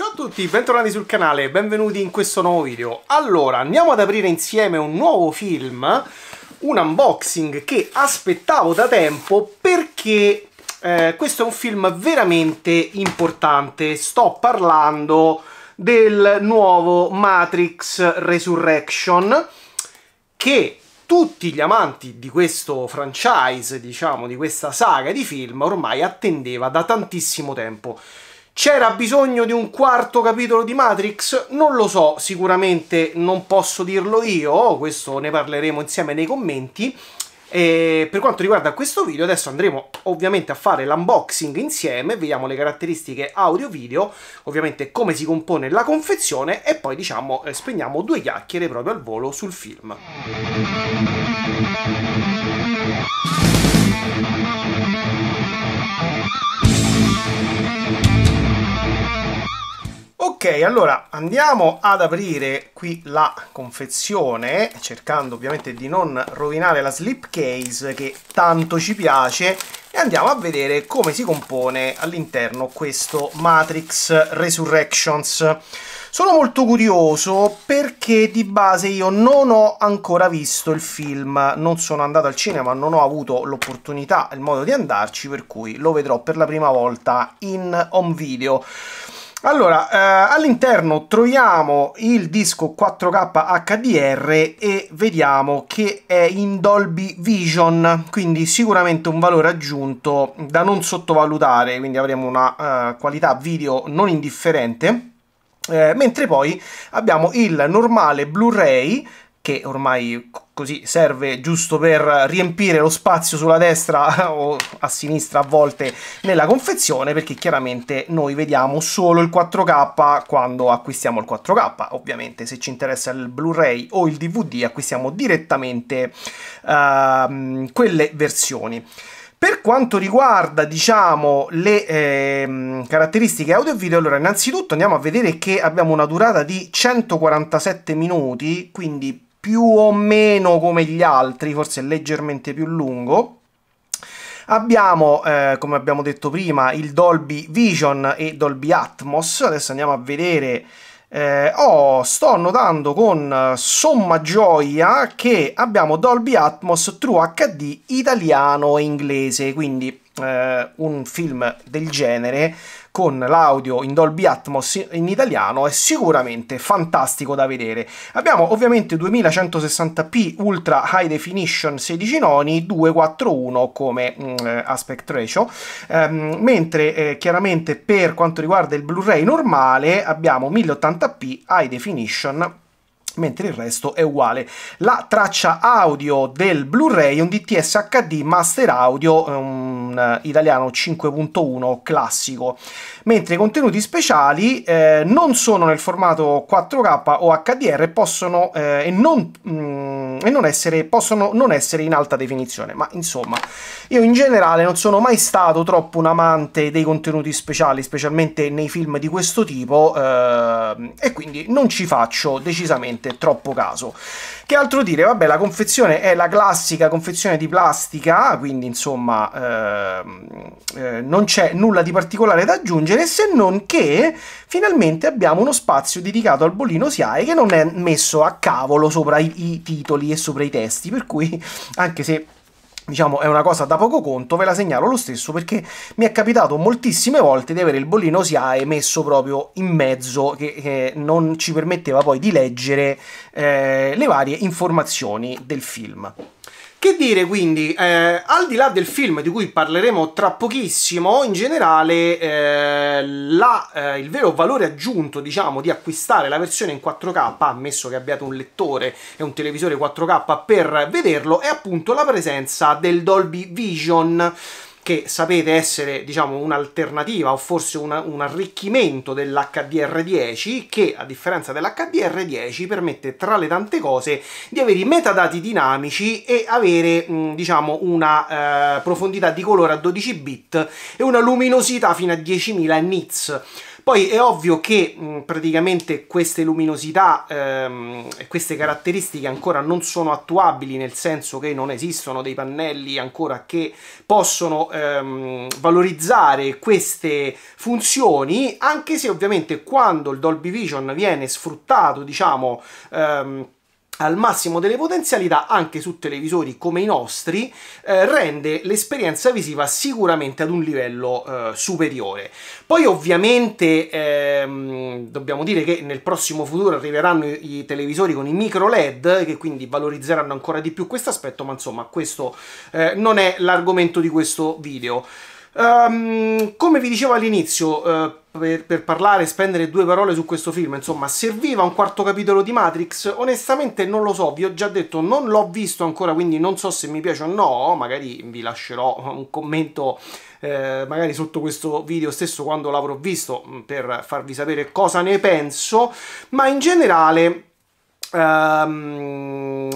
Ciao a tutti, bentornati sul canale e benvenuti in questo nuovo video. Allora, andiamo ad aprire insieme un nuovo film, un unboxing che aspettavo da tempo perché eh, questo è un film veramente importante. Sto parlando del nuovo Matrix Resurrection che tutti gli amanti di questo franchise, diciamo, di questa saga di film ormai attendeva da tantissimo tempo. C'era bisogno di un quarto capitolo di Matrix? Non lo so, sicuramente non posso dirlo io, questo ne parleremo insieme nei commenti. E per quanto riguarda questo video adesso andremo ovviamente a fare l'unboxing insieme, vediamo le caratteristiche audio-video, ovviamente come si compone la confezione e poi diciamo eh, spegniamo due chiacchiere proprio al volo sul film. Ok, allora andiamo ad aprire qui la confezione, cercando ovviamente di non rovinare la slipcase che tanto ci piace e andiamo a vedere come si compone all'interno questo Matrix Resurrections. Sono molto curioso perché di base io non ho ancora visto il film, non sono andato al cinema, non ho avuto l'opportunità e il modo di andarci, per cui lo vedrò per la prima volta in home video. Allora, eh, all'interno troviamo il disco 4K HDR e vediamo che è in Dolby Vision, quindi sicuramente un valore aggiunto da non sottovalutare, quindi avremo una eh, qualità video non indifferente. Eh, mentre poi abbiamo il normale Blu-ray che ormai così serve giusto per riempire lo spazio sulla destra o a sinistra a volte nella confezione perché chiaramente noi vediamo solo il 4K quando acquistiamo il 4K ovviamente se ci interessa il Blu-ray o il DVD acquistiamo direttamente uh, quelle versioni per quanto riguarda, diciamo, le eh, caratteristiche audio e video, allora innanzitutto andiamo a vedere che abbiamo una durata di 147 minuti, quindi più o meno come gli altri, forse leggermente più lungo. Abbiamo, eh, come abbiamo detto prima, il Dolby Vision e Dolby Atmos. Adesso andiamo a vedere... Eh, oh, sto notando con somma gioia che abbiamo Dolby Atmos True HD italiano e inglese, quindi eh, un film del genere con l'audio in Dolby Atmos in italiano è sicuramente fantastico da vedere. Abbiamo ovviamente 2160p Ultra High Definition 16 noni 241 come mh, mm, eh, aspect ratio, ehm, mentre eh, chiaramente per quanto riguarda il Blu-ray normale abbiamo 1080p High Definition mentre il resto è uguale. La traccia audio del Blu-ray è un DTS HD Master Audio um, eh, italiano 5.1 classico, mentre i contenuti speciali eh, non sono nel formato 4K o HDR e possono, eh, e non, mm, e non essere, possono non essere in alta definizione, ma insomma io in generale non sono mai stato troppo un amante dei contenuti speciali, specialmente nei film di questo tipo eh, e quindi non ci faccio decisamente troppo caso. Che altro dire? Vabbè, la confezione è la classica confezione di plastica, quindi insomma eh, Ehm, eh, non c'è nulla di particolare da aggiungere se non che finalmente abbiamo uno spazio dedicato al bollino SIAE che non è messo a cavolo sopra i, i titoli e sopra i testi, per cui anche se diciamo è una cosa da poco conto, ve la segnalo lo stesso perché mi è capitato moltissime volte di avere il bollino SIAE messo proprio in mezzo che, che non ci permetteva poi di leggere eh, le varie informazioni del film. Che dire quindi, eh, al di là del film di cui parleremo tra pochissimo, in generale eh, la, eh, il vero valore aggiunto diciamo, di acquistare la versione in 4K, ammesso che abbiate un lettore e un televisore 4K per vederlo, è appunto la presenza del Dolby Vision che sapete essere diciamo un'alternativa o forse una, un arricchimento dell'HDR10 che a differenza dell'HDR10 permette tra le tante cose di avere i metadati dinamici e avere mh, diciamo una eh, profondità di colore a 12 bit e una luminosità fino a 10.000 nits poi è ovvio che mh, praticamente queste luminosità ehm, queste caratteristiche ancora non sono attuabili, nel senso che non esistono dei pannelli ancora che possono ehm, valorizzare queste funzioni, anche se ovviamente quando il Dolby Vision viene sfruttato, diciamo, ehm, al massimo delle potenzialità anche su televisori come i nostri eh, rende l'esperienza visiva sicuramente ad un livello eh, superiore. Poi ovviamente ehm, dobbiamo dire che nel prossimo futuro arriveranno i, i, televisori con i micro LED che quindi valorizzeranno ancora di più questo aspetto, ma insomma questo eh, non è l'argomento di questo video. Um, come vi dicevo all'inizio, uh, per, per, parlare e spendere due parole su questo film, insomma, serviva un quarto capitolo di Matrix? Onestamente non lo so, vi ho già detto, non l'ho visto ancora, quindi non so se mi piace o no, magari vi lascerò un commento eh, magari sotto questo video stesso quando l'avrò visto mm, per farvi sapere cosa ne penso, ma in generale Um,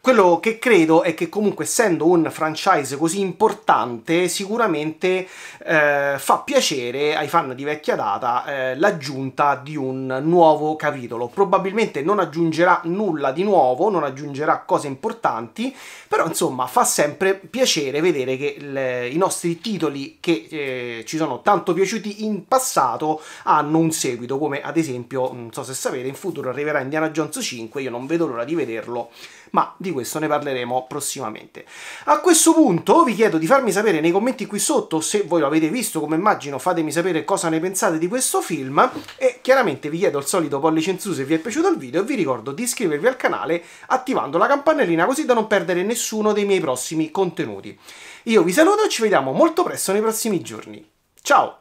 quello che credo è che comunque essendo un franchise così importante sicuramente eh, fa piacere ai fan di vecchia data eh, l'aggiunta di un nuovo capitolo probabilmente non aggiungerà nulla di nuovo non aggiungerà cose importanti però insomma fa sempre piacere vedere che le, i nostri titoli che eh, ci sono tanto piaciuti in passato hanno un seguito come ad esempio non so se sapete in futuro arriverà Indiana Jones 5 5, io non vedo l'ora di vederlo, ma di questo ne parleremo prossimamente. A questo punto vi chiedo di farmi sapere nei commenti qui sotto se voi lo avete visto, come immagino fatemi sapere cosa ne pensate di questo film e chiaramente vi chiedo il solito pollice in su se vi è piaciuto il video e vi ricordo di iscrivervi al canale attivando la campanellina così da non perdere nessuno dei miei prossimi contenuti. Io vi saluto e ci vediamo molto presto nei prossimi giorni. Ciao!